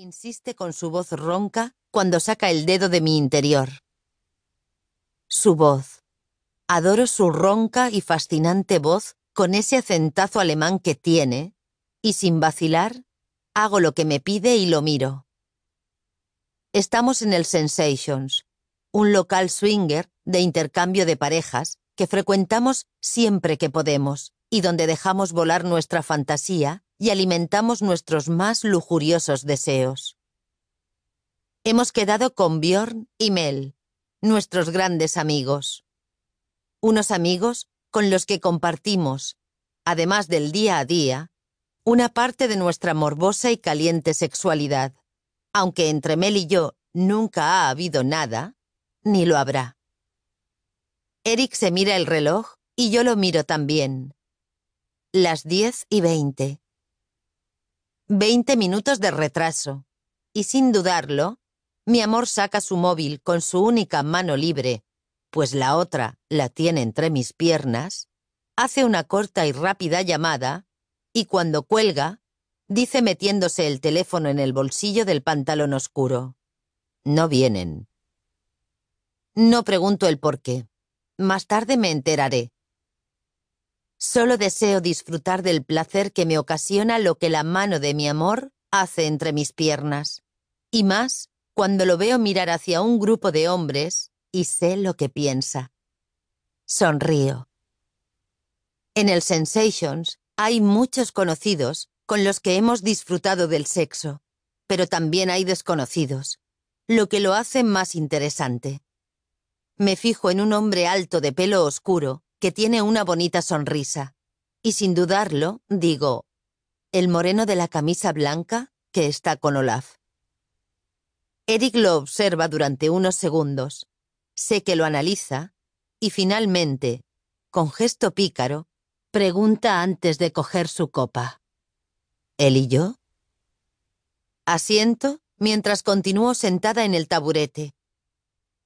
insiste con su voz ronca cuando saca el dedo de mi interior. Su voz. Adoro su ronca y fascinante voz con ese acentazo alemán que tiene, y sin vacilar, hago lo que me pide y lo miro. Estamos en el Sensations, un local swinger de intercambio de parejas que frecuentamos siempre que podemos y donde dejamos volar nuestra fantasía y alimentamos nuestros más lujuriosos deseos. Hemos quedado con Bjorn y Mel, nuestros grandes amigos. Unos amigos con los que compartimos, además del día a día, una parte de nuestra morbosa y caliente sexualidad, aunque entre Mel y yo nunca ha habido nada, ni lo habrá. Eric se mira el reloj y yo lo miro también. Las diez y veinte. Veinte minutos de retraso. Y sin dudarlo, mi amor saca su móvil con su única mano libre, pues la otra la tiene entre mis piernas, hace una corta y rápida llamada, y cuando cuelga, dice metiéndose el teléfono en el bolsillo del pantalón oscuro. No vienen. No pregunto el por qué. Más tarde me enteraré. Solo deseo disfrutar del placer que me ocasiona lo que la mano de mi amor hace entre mis piernas. Y más cuando lo veo mirar hacia un grupo de hombres y sé lo que piensa. Sonrío. En el Sensations hay muchos conocidos con los que hemos disfrutado del sexo, pero también hay desconocidos, lo que lo hace más interesante. Me fijo en un hombre alto de pelo oscuro, que tiene una bonita sonrisa. Y sin dudarlo, digo, el moreno de la camisa blanca que está con Olaf. Eric lo observa durante unos segundos. Sé que lo analiza y finalmente, con gesto pícaro, pregunta antes de coger su copa. ¿Él y yo? Asiento mientras continúo sentada en el taburete.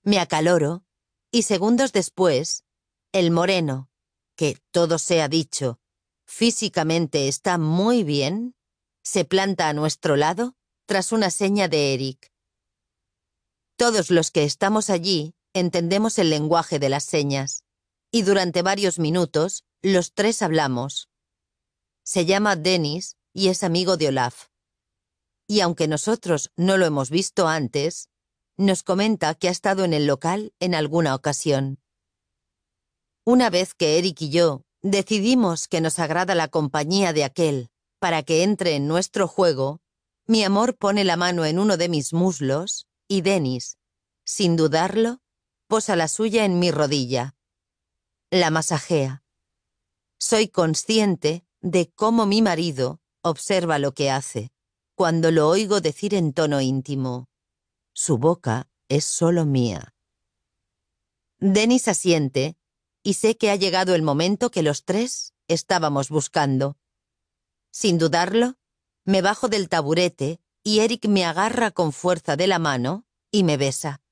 Me acaloro y segundos después el moreno, que todo sea dicho, físicamente está muy bien, se planta a nuestro lado tras una seña de Eric. Todos los que estamos allí entendemos el lenguaje de las señas, y durante varios minutos los tres hablamos. Se llama Dennis y es amigo de Olaf. Y aunque nosotros no lo hemos visto antes, nos comenta que ha estado en el local en alguna ocasión. Una vez que Eric y yo decidimos que nos agrada la compañía de aquel para que entre en nuestro juego, mi amor pone la mano en uno de mis muslos y Denis, sin dudarlo, posa la suya en mi rodilla. La masajea. Soy consciente de cómo mi marido observa lo que hace, cuando lo oigo decir en tono íntimo. Su boca es solo mía. Denis asiente y sé que ha llegado el momento que los tres estábamos buscando. Sin dudarlo, me bajo del taburete y Eric me agarra con fuerza de la mano y me besa.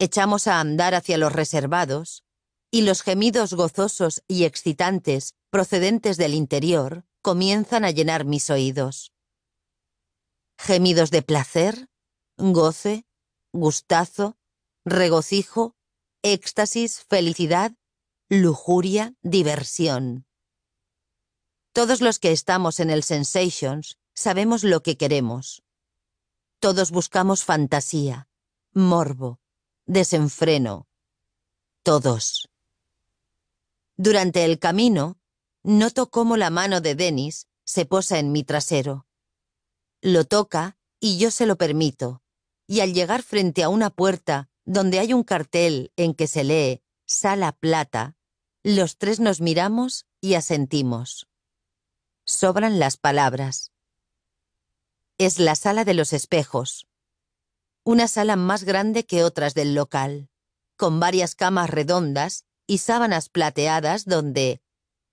Echamos a andar hacia los reservados, y los gemidos gozosos y excitantes procedentes del interior comienzan a llenar mis oídos. Gemidos de placer, goce, gustazo, regocijo, éxtasis, felicidad, lujuria, diversión. Todos los que estamos en el Sensations sabemos lo que queremos. Todos buscamos fantasía, morbo, desenfreno. Todos. Durante el camino, noto cómo la mano de Denis se posa en mi trasero. Lo toca y yo se lo permito, y al llegar frente a una puerta donde hay un cartel en que se lee Sala Plata, los tres nos miramos y asentimos. Sobran las palabras. Es la sala de los espejos. Una sala más grande que otras del local, con varias camas redondas y sábanas plateadas donde,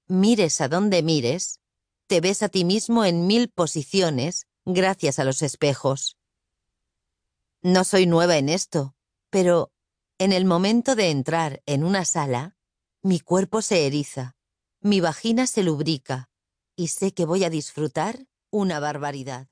mires a donde mires, te ves a ti mismo en mil posiciones gracias a los espejos. No soy nueva en esto, pero en el momento de entrar en una sala, mi cuerpo se eriza, mi vagina se lubrica y sé que voy a disfrutar una barbaridad.